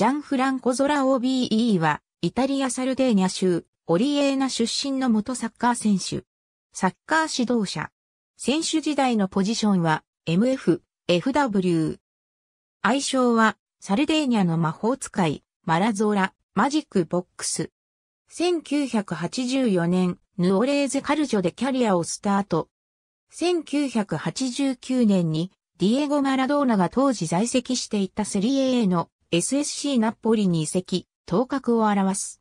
ジャンフランコ・ゾラ OBE は、イタリア・サルデーニャ州、オリエーナ出身の元サッカー選手。サッカー指導者。選手時代のポジションは、MF、FW。愛称は、サルデーニャの魔法使い、マラゾーラ、マジックボックス。1984年、ヌオレーゼ・カルジョでキャリアをスタート。1989年に、ディエゴ・マラドーナが当時在籍していたセリエ A の SSC ナポリに移籍、頭角を表す。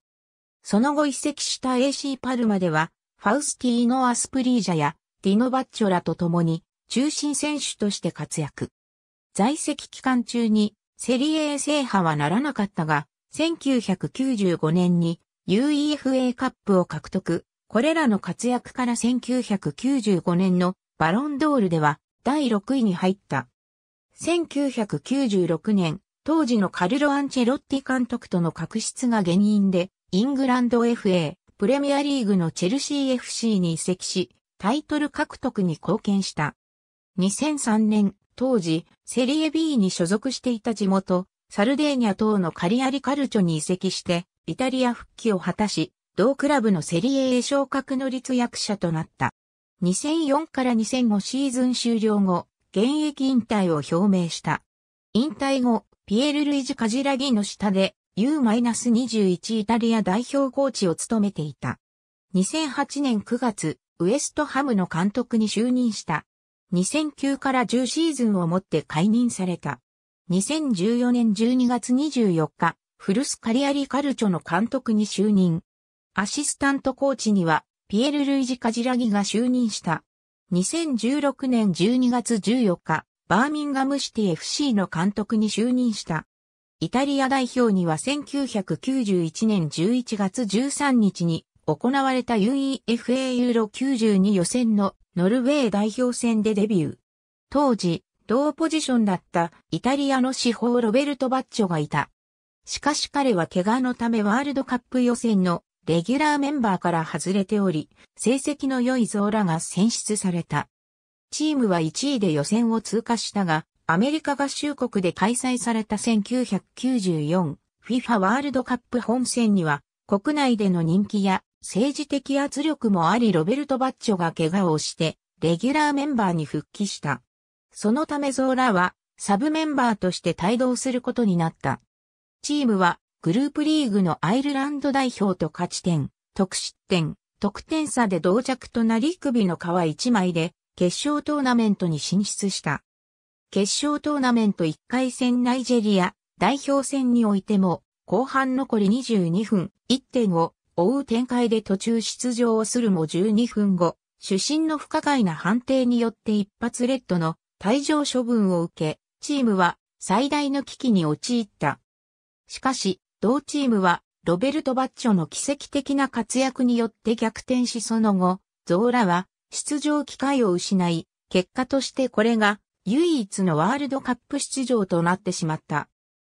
その後移籍した AC パルマでは、ファウスティーノ・アスプリージャやディノ・バッチョラと共に中心選手として活躍。在籍期間中にセリエ A 制覇はならなかったが、1995年に UEFA カップを獲得。これらの活躍から1995年のバロンドールでは第6位に入った。1996年当時のカルロ・アンチェロッティ監督との確執が原因で、イングランド FA、プレミアリーグのチェルシー FC に移籍し、タイトル獲得に貢献した。2003年、当時、セリエ B に所属していた地元、サルデーニャ等のカリアリカルチョに移籍して、イタリア復帰を果たし、同クラブのセリエ A 昇格の立役者となった。2004から2005シーズン終了後、現役引退を表明した。引退後、ピエール・ルイジ・カジラギの下で U-21 イタリア代表コーチを務めていた。2008年9月、ウエストハムの監督に就任した。2009から10シーズンをもって解任された。2014年12月24日、フルスカリアリカルチョの監督に就任。アシスタントコーチには、ピエール・ルイジ・カジラギが就任した。2016年12月14日、バーミンガムシティ FC の監督に就任した。イタリア代表には1991年11月13日に行われた UEFA ユーロ92予選のノルウェー代表戦でデビュー。当時、同ポジションだったイタリアの司法ロベルト・バッチョがいた。しかし彼は怪我のためワールドカップ予選のレギュラーメンバーから外れており、成績の良いゾーラが選出された。チームは1位で予選を通過したが、アメリカ合衆国で開催された 1994FIFA ワールドカップ本戦には、国内での人気や政治的圧力もありロベルト・バッチョが怪我をして、レギュラーメンバーに復帰した。そのためゾーラは、サブメンバーとして帯同することになった。チームは、グループリーグのアイルランド代表と勝ち点、得失点、得点差で同着となり首の皮一枚で決勝トーナメントに進出した。決勝トーナメント1回戦ナイジェリア代表戦においても、後半残り22分1点を追う展開で途中出場をするも12分後、主審の不可解な判定によって一発レッドの退場処分を受け、チームは最大の危機に陥った。しかし、同チームはロベルト・バッチョの奇跡的な活躍によって逆転しその後、ゾーラは出場機会を失い、結果としてこれが唯一のワールドカップ出場となってしまった。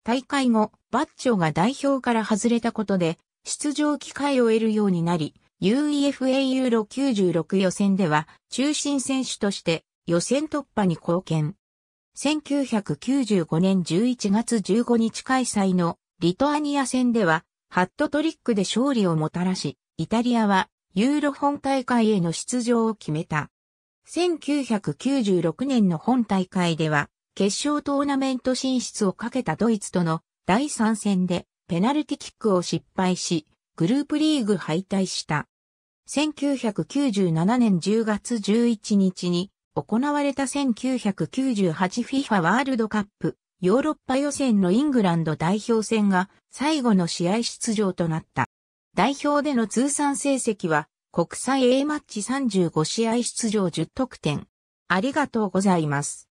大会後、バッチョが代表から外れたことで、出場機会を得るようになり、UEFA ユーロ96予選では中心選手として予選突破に貢献。1995年11月15日開催のリトアニア戦ではハットトリックで勝利をもたらし、イタリアはユーロ本大会への出場を決めた。1996年の本大会では、決勝トーナメント進出をかけたドイツとの第3戦でペナルティキックを失敗し、グループリーグ敗退した。1997年10月11日に行われた 1998FIFA ワールドカップヨーロッパ予選のイングランド代表戦が最後の試合出場となった。代表での通算成績は、国際 A マッチ35試合出場10得点。ありがとうございます。